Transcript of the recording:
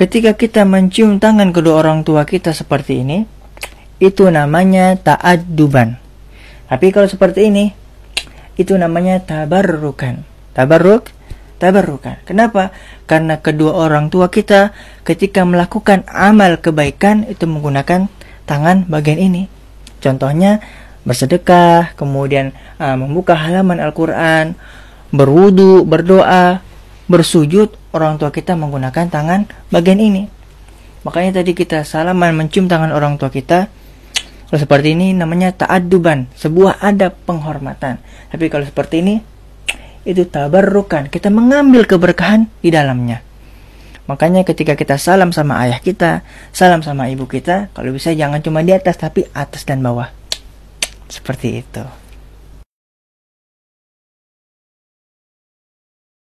Ketika kita mencium tangan kedua orang tua kita seperti ini, itu namanya taat duban. Tapi kalau seperti ini, itu namanya tabarrukan. Tabarruk, tabarrukan. Kenapa? Karena kedua orang tua kita ketika melakukan amal kebaikan itu menggunakan tangan bagian ini. Contohnya bersedekah, kemudian uh, membuka halaman Al-Qur'an, berwudu, berdoa, bersujud orang tua kita menggunakan tangan bagian ini. Makanya tadi kita salaman mencium tangan orang tua kita. Kalau seperti ini namanya taaduban sebuah adab penghormatan. Tapi kalau seperti ini itu tabarrukan, kita mengambil keberkahan di dalamnya. Makanya ketika kita salam sama ayah kita, salam sama ibu kita, kalau bisa jangan cuma di atas tapi atas dan bawah. Seperti itu.